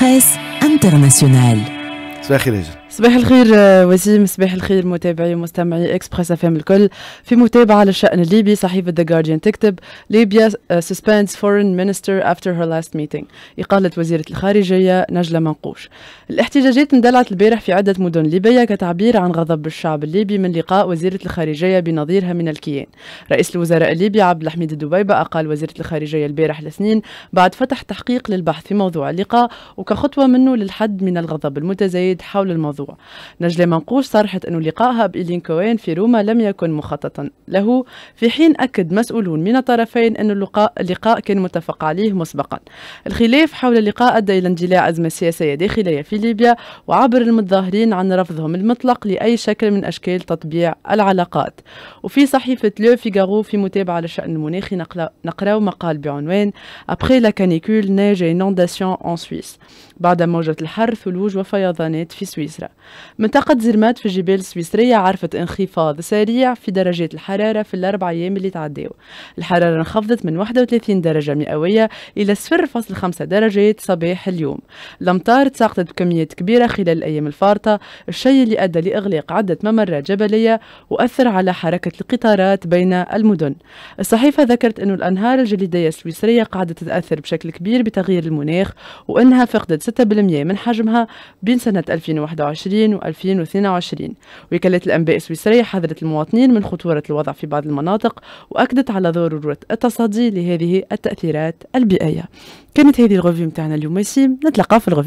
بريس انترناسيونال صباح الخير صباح الخير آه، وسيم صباح الخير متابعي ومستمعي اكسبريس اف ام الكل في متابعه للشان الليبي صحيفه ذا جارديان تكتب ليبيا سسبندز فورين مينستر افتر هير لاست ميتينغ اقاله وزيره الخارجيه نجله منقوش الاحتجاجات اندلعت البارح في عده مدن ليبيه كتعبير عن غضب الشعب الليبي من لقاء وزيره الخارجيه بنظيرها من الكيان رئيس الوزراء الليبي عبد الحميد الدبيبه اقال وزيره الخارجيه البارح لسنين بعد فتح تحقيق للبحث في موضوع اللقاء وكخطوه منه للحد من الغضب المتزايد حول الموضوع الموضوع نجلة منقوش صرحت أن لقائها بإيلين كوين في روما لم يكن مخططا له في حين أكد مسؤولون من الطرفين أن اللقاء اللقاء كان متفق عليه مسبقا الخلاف حول اللقاء أدى إلى اندلاع أزمة سياسية داخلية في ليبيا وعبر المتظاهرين عن رفضهم المطلق لأي شكل من أشكال تطبيع العلاقات وفي صحيفة لو فيغارو في متابعة للشأن المناخي نقرأ مقال بعنوان أبخي لا كانيكول نيج inondation en Suisse بعد موجة الحر ثلوج وفيضانات في سويسرا منطقة زرمات في الجبال السويسرية عرفت انخفاض سريع في درجات الحرارة في الأربع أيام اللي تعداو الحرارة انخفضت من 31 درجة مئوية إلى 0.5 درجات صباح اليوم الأمطار تساقطت بكميات كبيرة خلال الأيام الفارطة الشيء اللي أدى لإغلاق عدة ممرات جبلية وأثر على حركة القطارات بين المدن الصحيفة ذكرت أن الأنهار الجليدية السويسرية قاعدة تتأثر بشكل كبير بتغيير المناخ وأنها فقدت 6% من حجمها بين سنة 2021 2020 و2022 وكالة الأنباء السويسرية حذرت المواطنين من خطورة الوضع في بعض المناطق وأكدت على ضرورة التصدي لهذه التأثيرات البيئية كانت هذه الغوفي متاعنا اليوم ياسين نتلقى في الغوفي